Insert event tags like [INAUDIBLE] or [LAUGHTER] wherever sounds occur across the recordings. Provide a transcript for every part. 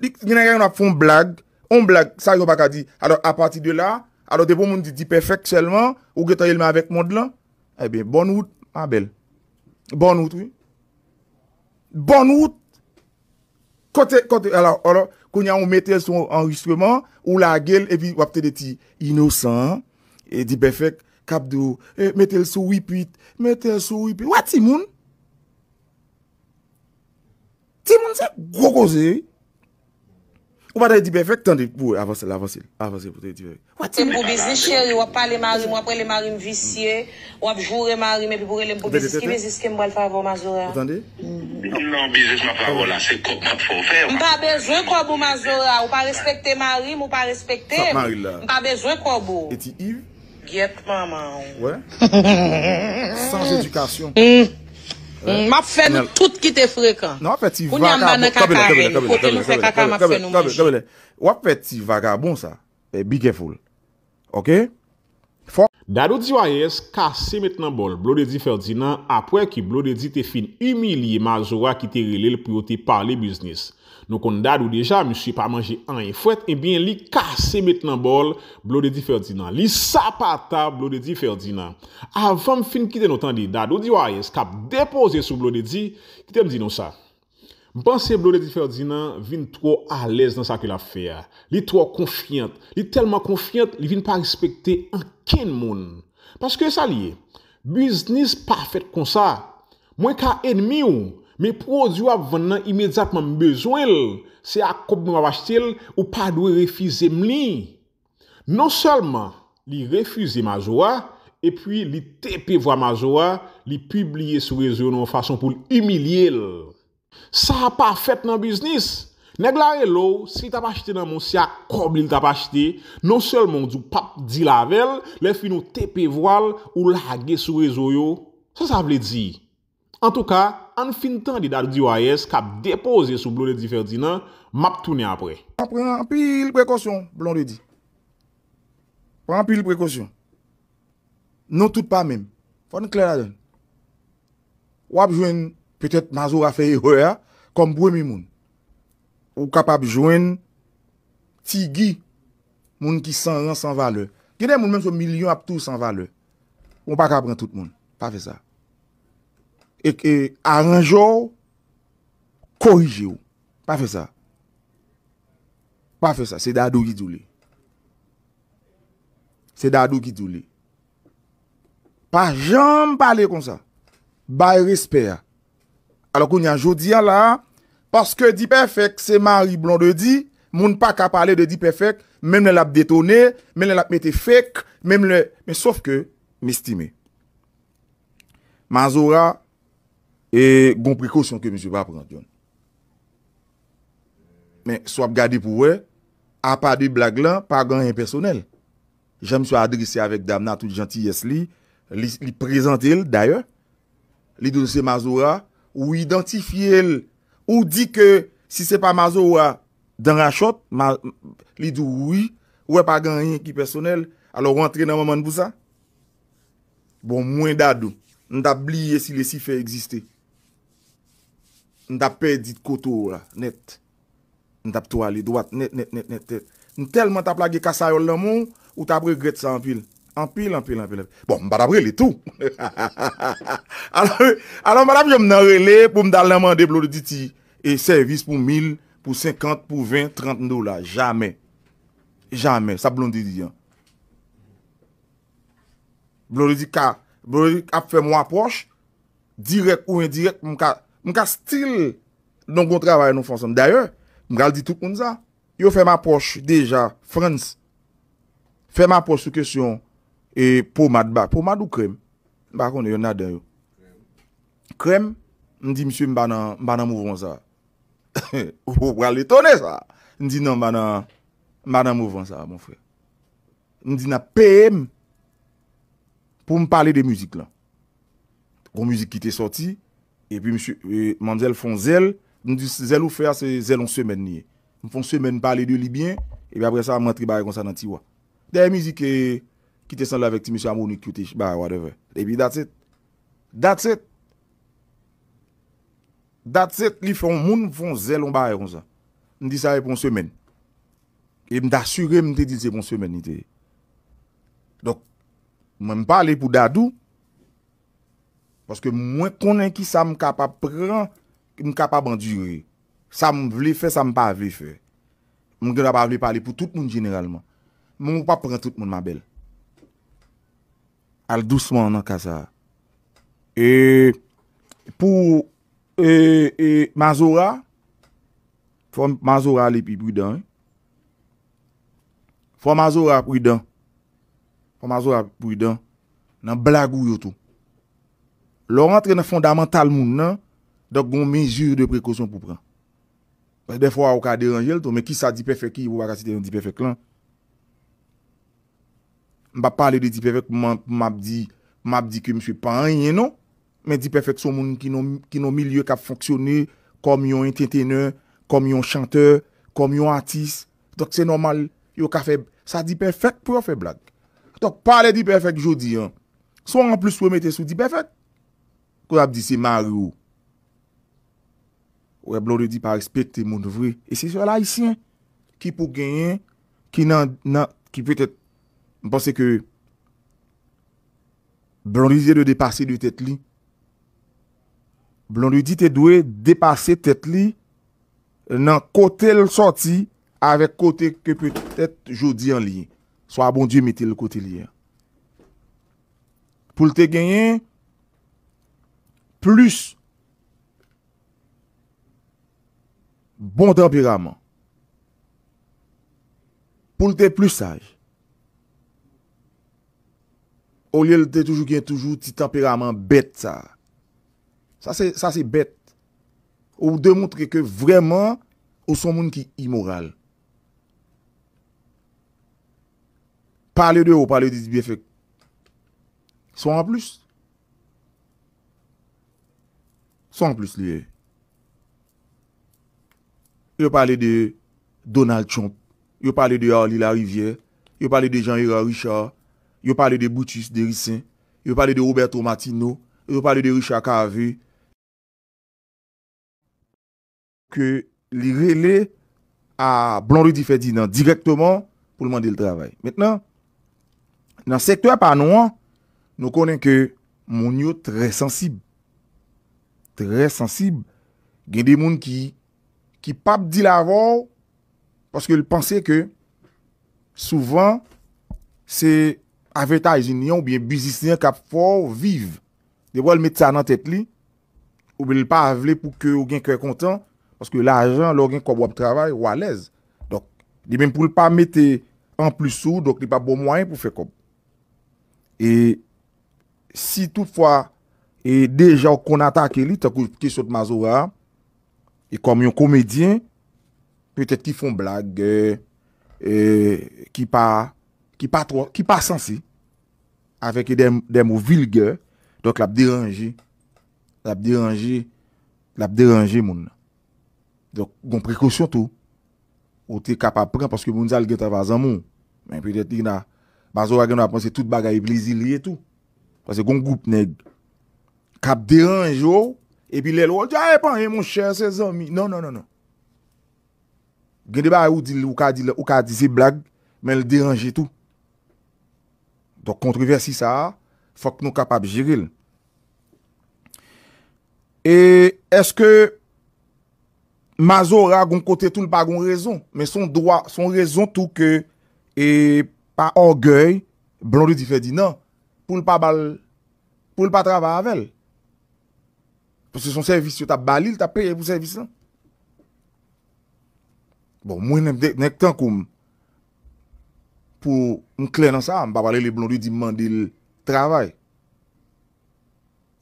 Yenè gen yon ap foun blag, on blag, sa yon baka di, adò a pati de la, adò de bon moun di dipefek chèlman, ou geta yelman avèk mod lan, ebe, eh bon wout, ma bel. Bon wout, oui. Bon wout, kote, kote, alò, konya ou metel sou anriskeman, ou la gel evi wapte deti inosan, e dipefek, kap do, e, metel sou wipit, metel sou wipit, wè ti moun? Ti moun se grogoze, oui. Ou pa da yi dibe, fèk tande pou avanse la, avanse la. Avanse la pou te dibe. Ou apèm pou bizis, chéri, ou apèm pou ale marim, ou apèm pou ale marim visye, ou apèm pou ale marim, ou apèm pou ale marim, ou apèm pou ale favor mazora. Tande? Non, bizis, ma favor la, se kop, mat fò fè. Mpa bejwen kobo mazora, ou pa respektè marim, ou pa respektè. Sa maril la. Mpa bejwen kobo. Eti il? Gèt, maman. Ouè? [LAUGHS] Sans edukasyon. M. Mm. Wap mm. fè nou tout ki te frekan non, Wap fè ti vagabon Wap fè ti vagabon sa e, Be careful Ok Dadou diwa yes Kase metnan bol Blode di ferdi nan Apoè ki blode di te fin Umilye ma zowa ki te relil Pou yo te parli biznis Nou kon dad ou deja, mi sou pa manje an e fwet, ebyen eh li kase met nan bol blode di Ferdinand. Li sa pa ta blode di Ferdinand. Avam fin kite nou tan di, dad ou di waye, eskap depoze sou blode di, kite m di nou sa. Bansi blode di Ferdinand vin tro alèz nan sa ke la fè. Li tro konfiyant. Li telman konfiyant, li vin pa respektè anken moun. Paske sa li, biznis pa fèt kon sa, mwen ka enmi ou, me prodyo ap ven nan imedjatman bezwen l, se ak kop nou ap achete l, ou pa dwe refize m li. Non selman, li refize ma zwa, e pwi li tepe vwa ma zwa, li publie sou rezo nou fason pou l humiliel. Sa ap pa fèt nan biznis. Neg la re lou, se ta ap achete nan monsi ak kop li ta ap achete, non selman dwe pap di lavel, le fi nou tepe vwa l, ou l hage sou rezo yo. Sa sa vle di. En tou ka, an fin tan di dal D.Y.S. kap depoze sou Blondie Ferdinand, map toune apre. Pren apil prekosyon, Blondie D. Pren apil prekosyon. Non tout pa men. Fon klè la den. Ou ap jwen, petet mazo a feye hoya, kom bwemi moun. Ou kap ap jwen, ti gi, moun ki san ran san vale. Genè moun men sou milyon ap tou san vale. Moun pa kap ren tout moun. Pa fe sa. Ek e, e aranjou, korije ou. Pa fe sa. Pa fe sa, se dadou ki djou li. Se dadou ki djou li. Pa jom pale kon sa. Baye respe ya. Alok ou nyanjou diya la, paske di pefek, se mari blon de di, moun pa ka pale de di pefek, men l ap detone, men l ap mete fek, men sof ke mistime. Mazora, E goun prekosyon ke mi sou pa prant yon. Men, swap gade pou we, a pa de blag lan, pa gan yon personel. Ja mi sou adrisi avek dam na tout janti yes li, li prezante el, daye, li do se mazora, ou identifi el, ou di ke, si se pa mazora, dan rachot, li do woui, ou e pa gan yon ki personel, alo rentre nan maman bousa, bon mwen dadou, n tap bliye si lesi fe eksiste. Ndap pe dit koto la, net. Ndap to ali, doat, net, net, net, net. Ndap telman tap lage kasa yon lamon, ou ta bregret sa anpil. Anpil, anpil, anpil, anpil. Bon, mba dabre li tou. Anon [LAUGHS] mba dabre yon nanrele pou mda laman de blouditi. E servis pou mil, pou 50, pou 20, 30 dola. Jamen. Jamen, sa blondidi yon. Bloudi ka, bloudi ka ap fe mwa poch, direk ou indirek pou mka... Mwen ka stil Nongon travaye nou fonsan Darye, mwen kal di tout moun za Yo fè m'approche deja, frans Fè m'approche sou kesyon E pou mad ba, pou mad ou krem Bakon yo yon aday Krem Mwen di msye mbanan mouvan sa [COUGHS] Ou wale tonè sa Mwen di nan mbanan Mbanan mouvan sa mwen fren Mwen di nan pèm Mwen di nan pèm Pou m'pale de müzik la Mwen müzik ki te sorti E pi mandel fon zel, nou di zel oufer se zel on semen niye. Mfon semen pale de libyen, e pi apre sa mwen tri bare kon sa nan tiwa. Deye mizi ki te san la vek ti misa mouni kutej, bare whatever. E pi dat set, dat set, dat set li fon moun, mfon zel on bare kon sa. Nou di sa e pon semen. E mda sure mte di se pon semen niteye. Donk, mwen pale pou dadou, Paske mwen konen ki sa mwen kapap pran, mwen kapap bandyre. Sa mwen vle fe, sa mwen pa vle fe. Mwen gena pa vle pale pou tout moun generalman. Mwen mwen pa pran tout moun mabel. Al douceman nan kaza. E pou e, e, Mazora, fwa Mazora le pi pwidan, e. fwa Mazora pwidan, fwa Mazora pwidan nan blagou yotou. lor rentre na fondamental moun nan, dok goun mezur de prekosyon pou pran. De fwa wak a deranjel to, men ki sa dipefek ki, wak a siten dipefek lan. Mba pale de dipefek, mab di ki mswe pa anye nan, men dipefek son moun ki nou milye kap fonksyonne, kom yon ententeneur, kom yon chanteur, kom yon atis, dok se normal, yon ka feb, sa dipefek pou yo feblak. Dok pale dipefek jodi an, son an plus wemete sou dipefek, kwa ap di se marou. Ou e blondi di pa espete te moun vwe. E se se la isi an. Ki pou genyen, ki nan, nan, ki peutet mponse ke blondi di te depase de tet li. Blondi di te dwe depase tet li nan kote l sorti ave kote ke peutet jodi an li. So a bon di mette l kote li an. Poul te genyen, plus bon tempérament, pour être plus sage, au lieu de toujours qu'il toujours petit tempérament bête ça. Ça c'est ça c'est bête. Ou montrer que vraiment ou son monde qui immoral. Parler de ou parler de bienfait. Soit en plus. Yo pale de Donald Trump Yo pale de Aulila Rivier Yo pale de Jean-Hero Richard Yo pale de Boutis Derissin Yo pale de Roberto Martino Yo pale de Richard Carvey Ke li rele A blondi di Ferdinand Direktman pou lman de l travay Metnan Nan sektwa pa nou an Nou konen ke moun yo tre sensib sensib, gen de moun ki pap di la vò paske l'pense ke souvan se avetaj gen yon ou biye bizisyen kap fò viv. Debo l met sa nan tet li ou biye l pa avle pou ke ou gen kwe kontan, paske l ajan lò gen kòp wap travay walez. Donk, di men pou l pa mette an plus sou, donk di pa bon mwayen pou fè kòp. E si tout fwa E deja ou kon ata ke li, ta kou ki sot mazoura, e kom yon komedyen, pwetet ki fon blag, e, e, ki pa, ki pa sensi, avek e demou vilge, dok la pderanje, la pderanje, la pderanje moun. Dok, goun prekosyon tou, ou te kapapren, pweske moun zal gen ta vazan moun, mwen pwetet di na, mazoura gen nou aponsi tout bagayi blizili etou, kwa se goun goup negd, kap deranj yo, epi lè lò, jaye eh, pan yè eh, moun chè, se zanmi, nan nan nan nan. Gende ba ou di lè, ou ka di lè, ou ka di zè blag, men lè deranjè tou. Dok kontriversi sa, fok nou kap ap jiril. E, eske, ma zora, goun kote, tou lè pa goun rezon, men son doa, son rezon tou ke, e, pa orgèy, blondi di fè di nan, pou lè pa bal, pou lè pa traba avèl. Parce que son service, tu as balé, tu as payé pour service là. Bon, moi, je pas temps pour me clair dans ça, je ne vais pas parler les blondes qui demandent le travail.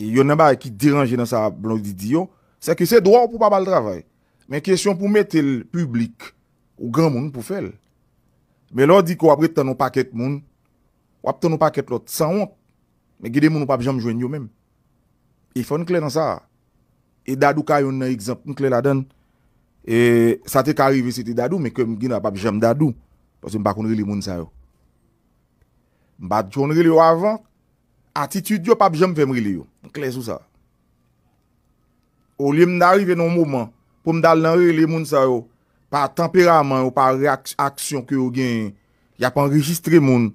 Et il y en a qui dérange dans ça, blondes dit, c'est que c'est droit pour pas faire le travail. Mais question pour mettre le public au grand monde pour faire. Mais là, on dit qu'on a pris un paquet de monde, on a pris un paquet l'autre, sans honte. Mais il y a des gens qui ne peuvent jamais joindre eux-mêmes. Il faut une clé dans ça. E dadou ka yon nan ekzamp pou mkle la den. E sa te karive se te dadou, me kem gina pa bjèm dadou, pou se mbakoun rile moun sa yo. Mbakoun rile yo avan, atitude yo pa bjèm fem rile yo. Mkle sou sa. Ou liye mda rive nou mouman, pou mda lan rile moun sa yo, pa temperament ou pa reaksyon ki yo gen, ya pa enregistre moun,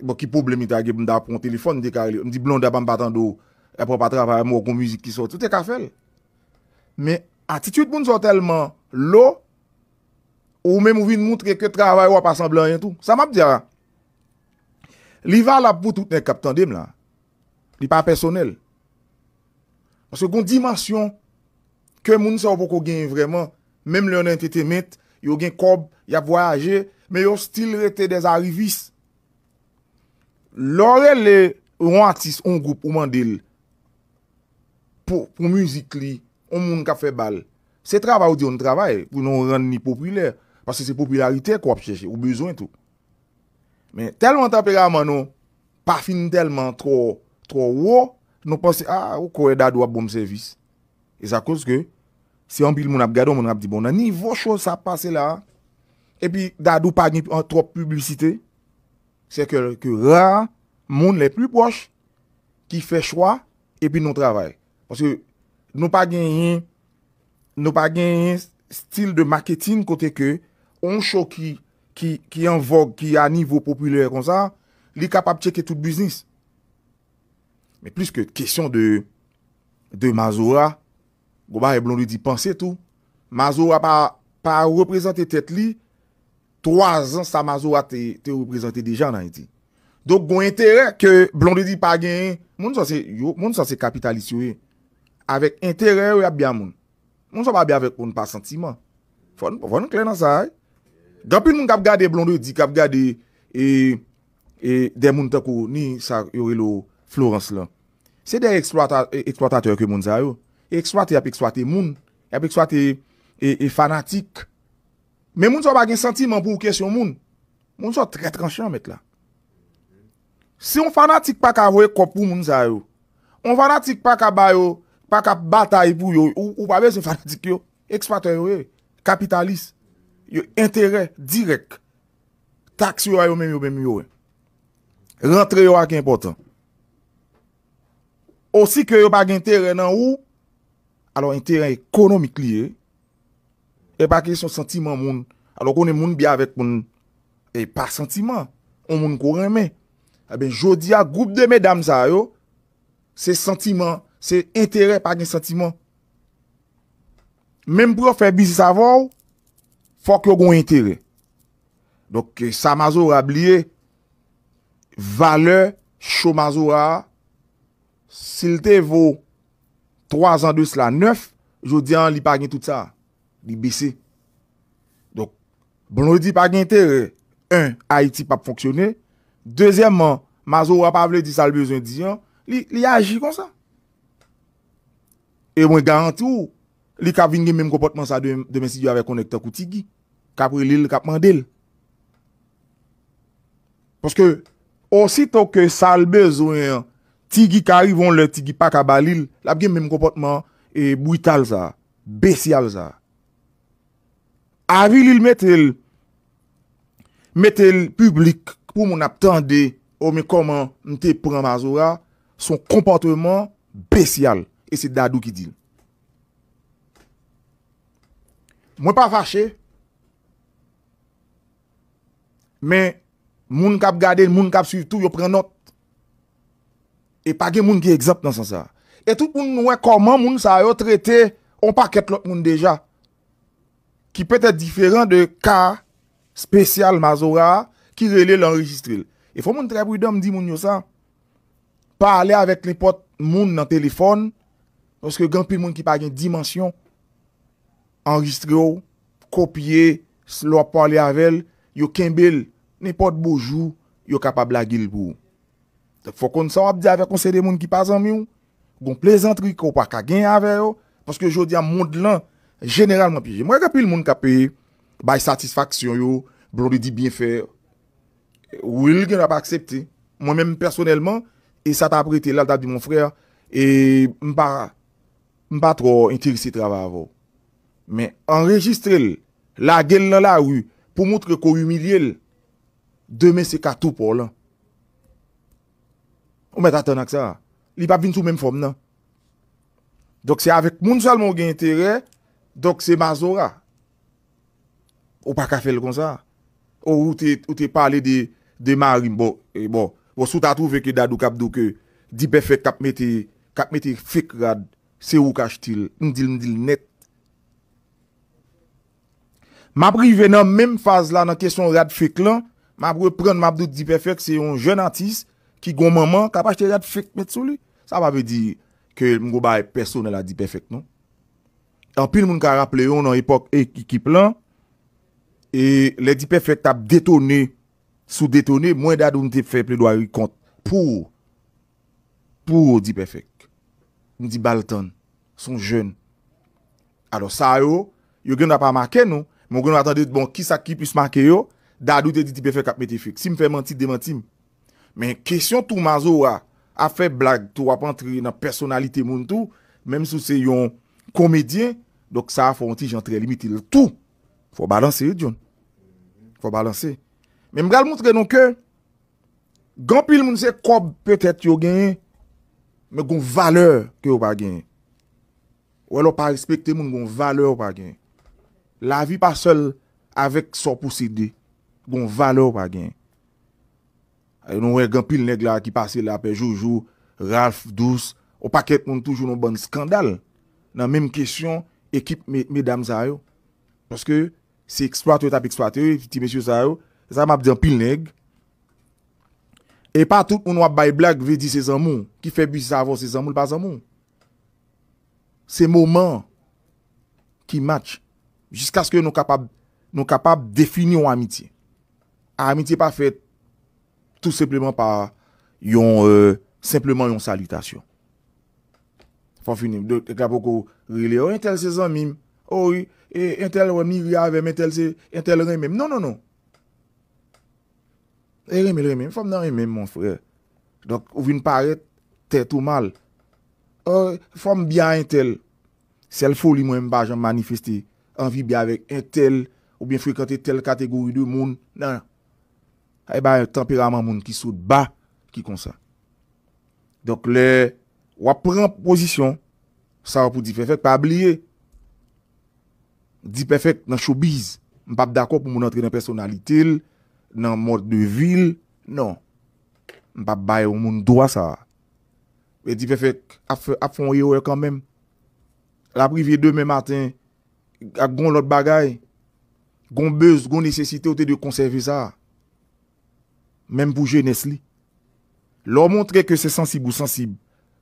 mba ki problemi ta ge mda apon telefon, mdi blon de pa mbatando, ya pa patra pa mwoko mwizik ki sot, tout e ka fel. Men, atitude moun so telman lo, ou men mou vin moun tre ke travay wap asan blan yon tou. Sa mab dira. Li val ap bout ou tne kapitan dem la. Li pa personel. An se kon dimasyon, ke moun so wak ou gen vreman, menm leon ente te met, yo gen kob, yap voyaje, men yo stil rete de zarivis. Lore le, ou an atis, ou an goup, ou man dil, pou mouzik li, pou moun atis, ou moun ka fe bal. Se trawa ou di yon trawa e, pou nou rande ni popüler, pasi se popülerite kwa ap chèche, ou bezwen tout. Men, telman tapera man nou, parfine telman tro, tro wò, nou panse, a, ou kore dadou ap bom servis. E sa koske, se anpil moun ap gado, moun ap di, bon, nan ni vò chòs sa pase la, e pi, dadou pa gni, an trop publicite, se ke, se ke rà, moun lè plu poch, ki fè chwa, e pi nou trawa e. Pasi, Nou pa genyen stil de maketine kote ke, on chok ki an vog, ki an nivou popule kon sa, li kapap cheke tout bisnis. Mais plus ke kesyon de mazoura, gwa ba e blondi di panse tout, mazoura pa reprezenti tet li, 3 ans sa mazoura te reprezenti deja nan iti. Dok gwen bon terè ke blondi di pa genyen, moun sa se kapitalist yoye. avèk intèrè wè ap bè an moun. Moun sou ap bè avèk pou nou pa sentiman. Fon nou kle nan sa a. Dampi moun kap gade blondou di, kap gade e, e, dè moun te kou ni sa yore lo Florence lan. Se dè eksploatatè wè kè moun zayou. Eksploatè ap eksploatè moun. Eksploatè e, fanatik. Mè moun sou ap agen sentiman pou wè kèsyon moun. Moun sou ap tretranchè an mèt la. Se yon fanatik pa ka vwe kop pou moun zayou. Yon fanatik pa ka bayou pas cap bataille pour yo ou, pas besoin fanatique yo expatrié yo eh. capitaliste yo intérêt direct taxe yo yo même yo même yo eh. rentre yo important aussi que yo pas intérêt nan ou alors intérêt économique lié eh. et pas question sentiment moun alors qu'on est moun bien avec moun et pas sentiment on moun qu'on remet eh bien jodi a groupe de mesdames ça yo c'est sentiment Se entere pa gen sentiman. Mem pou yo fe bizis avou, fok yo goun entere. Dok eh, sa mazo wab liye, vale, sho mazo waa, silte vò 3 an 2 sla 9, jodi an li pa gen tout sa, li bise. Dok, bono di pa gen entere, 1, Haiti pa pou foksyone, 2, mazo wap avle di salbe zon diyan, li aji kon sa. E mwen garanti ou, li ka vinge men kompotman sa demesidyo avek konekta kou tigi. Ka prelil, ka pandel. Paske, osi toke sal bezwen, tigi karivon le, tigi pa kabalil, la bge men kompotman e bwital za, besyal za. Avilil metel, metel publik pou mwen ap tende ome oh, koman nte pran mazora, son kompotman besyal. c'est Dadou qui dit. Moi pas fâché. Mais moun kap gade, moun kap suivre tout, yo prend note. Et pas moun qui exemple dans ce sens Et tout moun noue comment moun sa yo traité on paquet l'autre moun déjà qui peut être différent de cas spécial Mazora qui relaie l'enregistrer Il faut moun très prudent di dit moun yo ça. Parler avec les potes moun dans téléphone Pweske genpil moun ki pa gen dimensyon, enregistre yo, kopye, lor pa ale avel, yo kembel, nepot bojou, yo kapab la gil pou. Fokon sa wap di ave konsede moun ki pa zanm yo, gon plezantri ko wap ka gen avel yo, pweske jodi a moun lan, generalman pi, jemwa genpil moun kapi, bay satisfaksyon yo, blon li di bienfer, wil gen ap aksepte, moun men personelman, e sa ta aprete lal da di moun frer, e mba ra, Mpa tro intirisi trabavou. Men enregistrel. La gel nan la wou. Pou moutre kou yu midyel. Deme se katou pou lan. Ou men tatan ak sa. Li pap vin sou men fom nan. Dok se avek moun salman gen interè. Dok se mazora. Ou pa kafel kon sa. Ou te pale de marim. E bon. Ou sou ta trouve ke dadou kapdou ke. Di befe kapmete fik rad. Se ou kache til. Ndil ndil net. Mabri ven nan menm faz la nan kesyon rad fèk lan. Mabri pren mabri diperfèk se yon jenatis. Ki goun maman kapache te rad fèk met sou li. Sa mabri di ke mgo baye personel la diperfèk non. Anpil moun ka rapple yon nan epok ekikip lan. E le diperfèk tap detone. Sou detone mwen dadoun diperfèk le doa yon kont. Pou. Pou diperfèk. Ndi balton. Son jen. Ado sa yo, yo gen da pa make nou, moun gen nou atade bon ki sa ki plus make yo, da adoute di ti pe fe kap metifik. Si m fe manti, de manti m. Men, kesyon tou mazo wa, a fe blag tou wap antre nan personalite moun tou, menm sou se yon komedien, dok sa fwantijan tre limiti l tou. Fwa balanse yo, dyon. Fwa balanse. Men m gal moutre nou ke, gampil moun se kob, petet yo genye, men goun valeur ke yo pa genye. Ou alo pa respekte moun goun vale ou pa gen. La vi pa sel avek so pou sede goun vale ou pa gen. E nou wey gen pil neg la ki pase la pe joujou, ralf, douz ou pa ket moun toujou nou bon skandal. Nan menm kesyon ekip me dam zayou. Paske se eksploatou tap eksploatou ti mesye zayou, zan map diyan pil neg. E patout moun wap bay blag ve di se zan moun ki febbi sa avon se zan moun pa zan moun. Se momen ki match. Jiska se nou kapab defini yon amitye. A amitye pa fet. Tout sepleman pa yon salutation. Fon finim. E kapoko rile. O yon tel se zan mim. O oh, yon tel wè mi riave. O yon tel renmèm. Non, non, non. Renmèm, renmèm. Fon renmèm, mon frè. Donk ou vin paret te tou mal. Fon byan renmèm. Sel foli mwen mba jan manifeste anvi bi avèk en tel ou bien frekante tel kategori de moun nan nan. Hay ba yon temperament moun ki soud ba ki konsan. Dok le wap pran posisyon, sa wap ou di pefèk pa abliye. Di pefèk nan choubiz, mbap dako pou moun antre nan personalitel, nan mod de vil, nan. Mbap baye woun moun dwa sa. E di pefèk ap fonye wè kanmèm. la privye deme maten, ak gon lot bagay, gon bez, gon nesesite ote de konserve sa, menm bouje nesli. Lò montre ke se sensib ou sensib,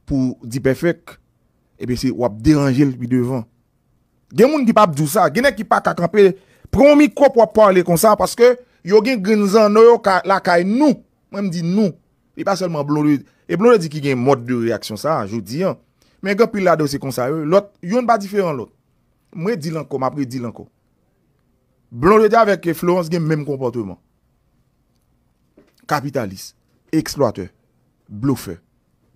pou di pefek, ebe eh se wap deranje lpou devan. Gen moun di pap djou sa, gen ek ki pa kakampe, promi kwa pou wap parle konsan, paske yo gen gen zan noyo la kay nou, menm di nou, e pa selman blon lè di ki gen mod de reaksyon sa, jout di an. Men gen pil la do se konsa yo, lot, yon ba diferan lot. Mwen dil anko, mapre dil anko. Blondie di avè ke Florence gen mèm kompote man. Kapitalist, eksploatè, blofè,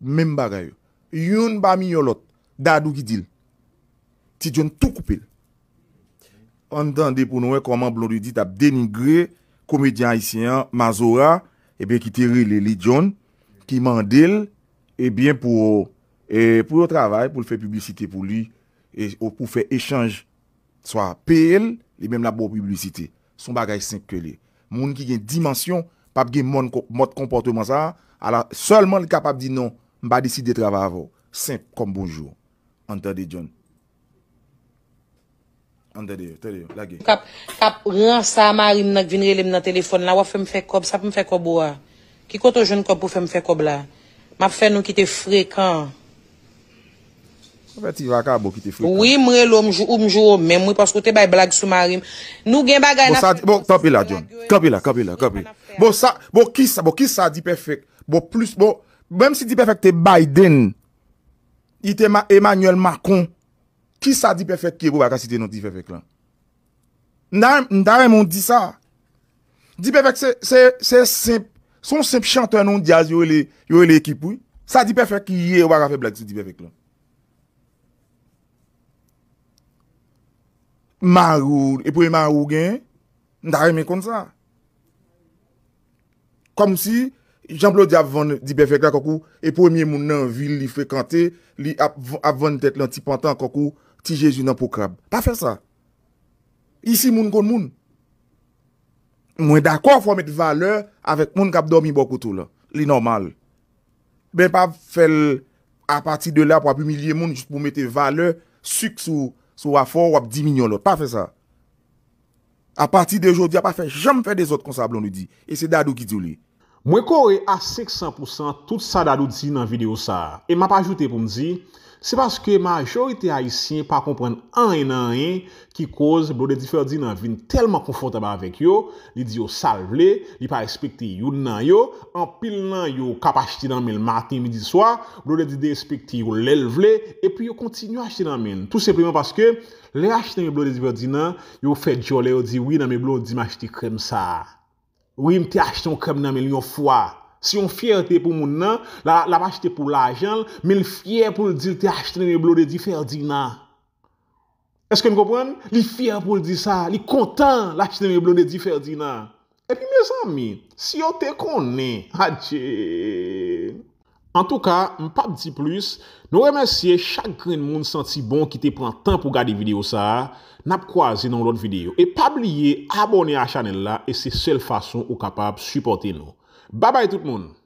mèm bagay yo. Yon ba mi yo lot, dadou ki dil. Ti djon tout koupè. Ondande pou nouè e koman Blondie di tap denigre, komedian isyen, mazora, e ben ki teri le lidyon, ki mandel, e ben pou... E pou yo travay, pou l fè publisite pou li, e ou pou fè echange, swa PL, li mèm la pou publisite. Son bagay 5 kele. Moun ki gen dimansyon, pap gen moun mot komportement sa, ala, solman l kapap di non, mba deside travay avon. 5 kom bonjou. An tade, John. An tade, tade, lage. Kap, kap, ran sa ma rim nak vinre lem nan telefon la, wap fèm fè kob, sap m fè kob wwa. Ki koto joun kob, wap fèm fè kob la. Map fè nou ki te frek an. Ouye mre lo mjou ou mjou ou mwen mwen Mwen paskou te bay blag sou marim Nou gen bagay nan Kope la kope la Bo ki sa di pefek Bo plus bo Mem si di pefek te Biden Emanuel Macron Ki sa di pefek ki e go baka si te nou di pefek lan Nda remon di sa Di pefek se Se se se Son sep chante nan diaz yo le ekipou Sa di pefek ki ye wakan fe blag si di pefek lan Marou, e pou e marou gen, nda reme kon sa. Kom si, jamp lo di ap vwane di befe kwa koko, e pou e miye moun nan vil li frekante, li ap vwane tet lan ti pantan koko, ti jeju nan pou krab. Pa fe sa. Isi moun kon moun. Mwen da kwa fwa met valeur, avek moun kap domi bokotou la. Li normal. Ben pa fel, apati de la pou api milye moun, pou mette valeur, suksou, Sou wap for wap di minyon lò, pa fe sa. A pati de jodi, a pa fe jam fe de zot kon sa blon lodi. E se dadou ki toulé. Mwen kore a 600% tout sa dadou di nan video sa. E ma pa ajoute pou mzi... Se paske majorite haisyen pa kompren an en an en ki koz blode di ferdi nan vin telman konfotaba avek yo, li di yo sal vle, li pa ekspekti yon nan yo, an pil nan yo kap ashti nan men martin midi swa, blode di de ekspekti yo lel vle, e pi yo kontinyo ashti nan men. Tou se priman paske, li ashti nan men blode di ferdi nan, yo fe jo le yo di, wii nan men blode di man ashti krem sa, wii mte ashti yon krem nan men yon fwa. Si yon fyer te pou moun nan, la vache te pou l'ajan, men fyer pou l'dil te achtene mè blo de di ferdi nan. Eske nou kompwen? Li fyer pou l'di sa, li kontan l'achtene mè blo de di ferdi nan. E pi mè zami, si yon te konnen, adjè. En tout ka, mpap di plus, nou remensye chak kren moun santi bon ki te pran tan pou gade video sa, nap kwa zi nan l'ot video. E pabliye abone a chanel la, e se sel fason ou kapap supporte nou. Baba e tout moun.